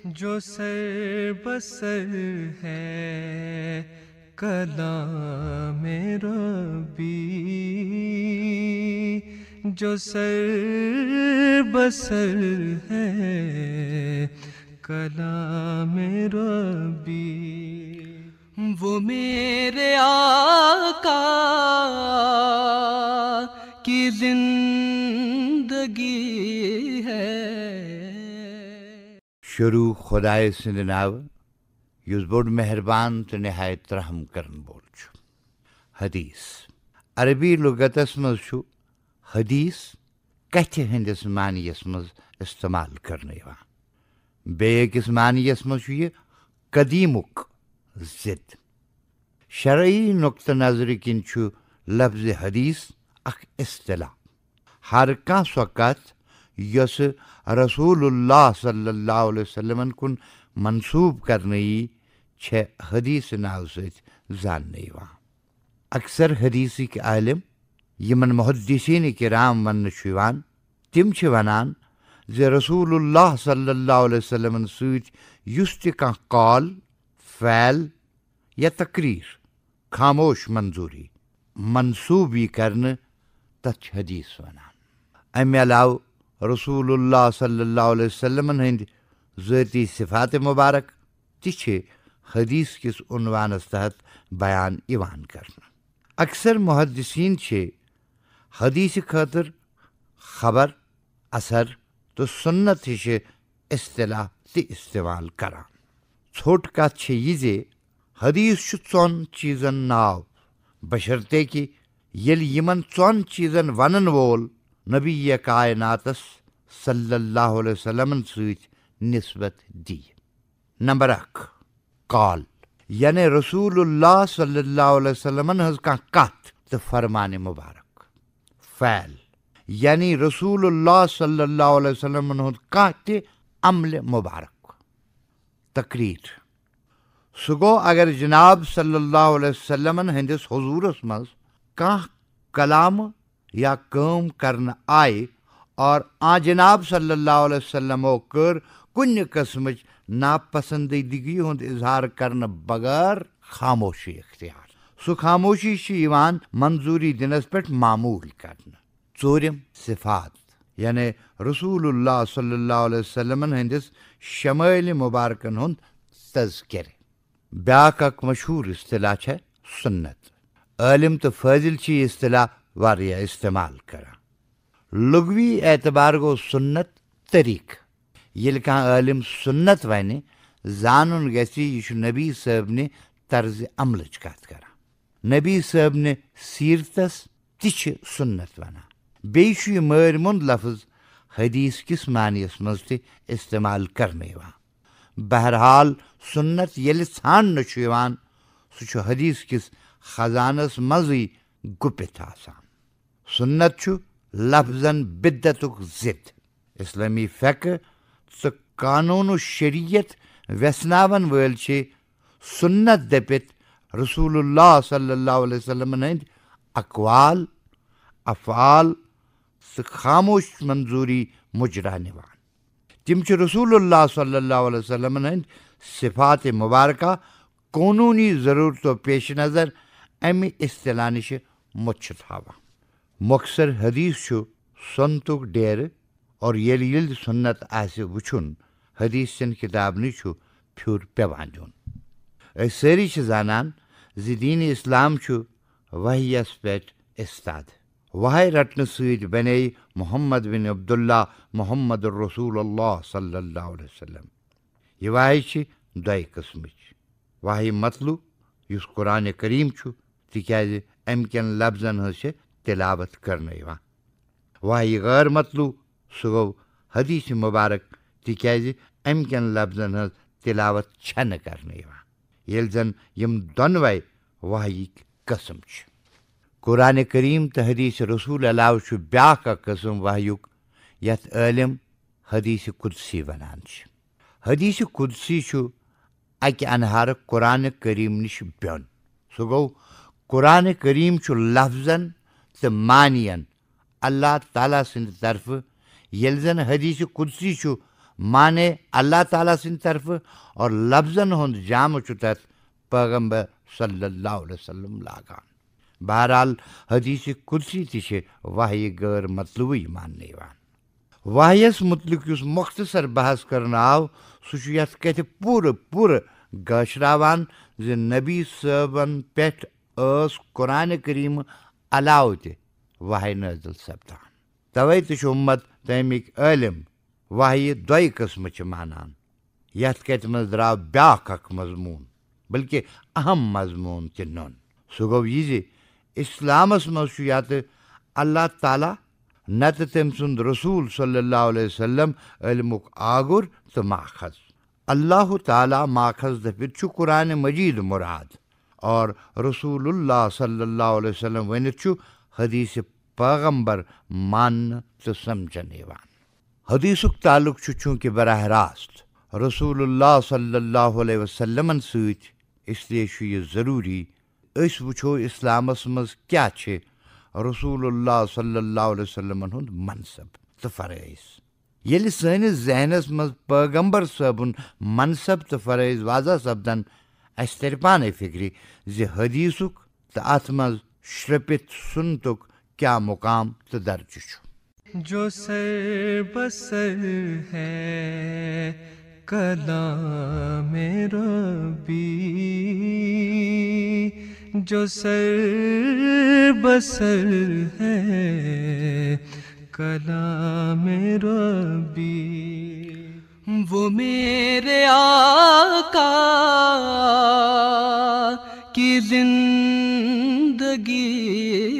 जो सर बसर है कला रबी जो सर बसर है कला मेरबी वो मेरे आका की जिंदगी शुरू खुदाए सिंध नाव युस युजबुड मेहरबान तो नहायत रहम कर बोल छु हदीस अरबी लुगतस मज हदीस कथ हंदिस मानियस मज इस्तेमाल करने यवान बेकिस मानियस मज छु ये कदीमुक जिद शरा नुक़ नज़र किन हदीस अख इला हर कह सो कथ यस रसूलुल्लाह सल्लल्लाहु अलैहि वसल्लम कुन मंसूब करने ही छ हदीस नाव से जान नहीं सानवा अक्सर हदीसी के आलम यमन मुहदसिन कराम वन छ वनान जे रसूलुल्लाह सल्लल्लाहु अलैहि वसल्लम युस्त का कॉल फैल या तकरीर खामोश मंजूरी मंसूबी करने तच हदीस वनान अमे अलावा रसूलुल्लाह सल्लल्लाहु अलैहि वसल्लमन हंद ज़ाती सिफात मुबारक तिछे हदीस किस उनवानस तहत बयान इवान करना अक्सर मुहदसिन छे हदीस खातर खबर असर तो सुन्नत हिश असलाह ते इस्तेमाल करा छोट का छे यीजे हदीस छु चौन चीज़न नाव बशर्ते कि यल यमन चौन चीज़न वनन वोल नबी कायनातस सल्लल्लाहु अलैहि वसल्लम स्वीच नस्बत दी नंबर अख कॉल यानी रसूलुल्लाह सल्लल्लाहु अलैहि वसल्लम का कत तो फरमान मुबारक फैल यानी रसूलुल्लाह सल्लल्लाहु अलैहि वसल्लम का अमल मुबारक तकरीर सुगो अगर जनाब सल्लल्लाहु अलैहि वसल्लम हंदिस हजूरस मज कलाम या कम करण आए और आ जनाब सल्लल्लाहु अलैहि वसल्लम ओकर कुंज कस्म नापसंदीदगी होंद इजहार करन बगैर खामोशी इख्तियार सो खामोशी से मंजूरी दिनस पे मामूल करन चोरम सिफात यानि रसूल सल्लल्लाहु अलैहि वसल्लम हंदिस शमैल मुबारकन हुंद तजकर ब्याक मशहूर अतलाह सुन्नत आलिम तो फैजिल इतलाह वारिया इस्तेमाल करा लुगवी एतबार गो सुन्नत तरीक़ यिलका आलिम सुन्नत वाने जानन गैसी यीशु नबी सब ने तर्ज अमल कात करा नबी सब ने सीरतस तिछ सुन्नत वना बेश यह मरमुंद लफ्ज हदीस किस मानियस मज ते इस्तेमाल करने वा बहरहाल सुन्नत यिल सान सह हदीस किस खजानस मज़ी गुपित आसाम सुन्नत छू लफजन बिदतुक जिद इस्लमी फैकह तो कानून शरीयत वेसनावन वल सुन्नत दपित रसूल सल्लल्लाहु अलैहि वसल्लम हंद अकवाल अफाल तो खामोश मंजूरी मुजरा निवान तम रसूल सल्लल्लाहु अलैहि वसल्लम हंद सिफात मुबारक कानूनी ज़रूरतों पेश नज़र अमि असल नश muçtava. Moksar hadis şu, santuk deri or yel yil sunnat asi vuchun hadisin kitabni şu pür pevanjun. Eseri çizanan zidini İslam şu vahiy aspet estad. Vahay ratn suid beney Muhammed bin Abdullah Muhammed Resulullah sallallahu aleyhi ve sellem. Yivayçi дай кысмыч. Ваһи матлу, юс Куране Карим чу, તીકે એમ કે લફઝન હશે तिलावत करने वाही गैर मतलू सुगो हदीस मुबारक तिक्याज M कन लफ्जन हज तिलावत छन करने वा दोनवे वाही कसम कुरान करीम तो हदीस रसूल अलाव ब्या कसम वाहुक यथ आलम हदीस कुदसी वनान हदीस कुदसी अकि अनहार कुरान करीम नश बोन सह गो कुरान करीम चु लफ्जन तो मानियन अल्लाह ताला सिंद तरफ येल जन हदीस कुदसी चु माने अल्लाह ताला सिंद तरफ और लफ्जन हंद जाम चु तथ पैगम्बर सल्लल्लाहु अलैहि लागान बहरहाल हदीस कुदसी तिशे वाह गैर मतलूबी मानने वान वाहस मुतलिक उस मुख्तसर बहस कर आव सह कथ पूर पूर गाशरावान नबी सबन पे ٲس قۄرانہِ کریٖمہٕ علاوٕ تہِ واہہِ نٲزِل سَپدان تَوَے تہِ چھُ اُمت تَمِکۍ عٲلِم واہہِ دۄیہِ قٕسمہٕ چھِ مانان یَتھ کَتھِ منٛز درٛاو بیٛاکھ اَکھ مضموٗن بٔلکہِ اَہم مضموٗن تہِ نوٚن سُہ گوٚو یہِ زِ اِسلامَس منٛز چھُ یَتہٕ اللہ تعالیٰ نَتہٕ تٔمۍ سُنٛد رسوٗل صلی اللہ علیہ وسلم علمُک آگُر تہٕ ماخذ اللہ تعالیٰ ماخذ دٔپِتھ چھُ قرآنہِ مجیٖد مُراد और रसूलुल्लाह सल्लल्लाहु अलैहि वसल्लम वनचु हदीस पैगम्बर मान तो समझने वान हदीसुक ताल्लुक चूंकि बरह रास्त रसूलुल्लाह सल्लल्लाहु अलैहि वसल्लमन सत इसलिए यह ज़रूरी अस वो इस्लामस मज क्या रसूलुल्लाह सल्लल्लाहु अलैहि वसल्लमन हुंद मनसब तो फ़रज़ ये सहनस जहनस मज पैगम्बर सबन मनसब तो फ़रज़ वाजा सपदन Eşleri bana fikri zi hadisuk da atmaz şrepit suntuk क्या मुकाम तो दर्ज जो सर बसर है कला मेरा भी जो सर बसर है कला मेरा भी वो मेरे आका की जिंदगी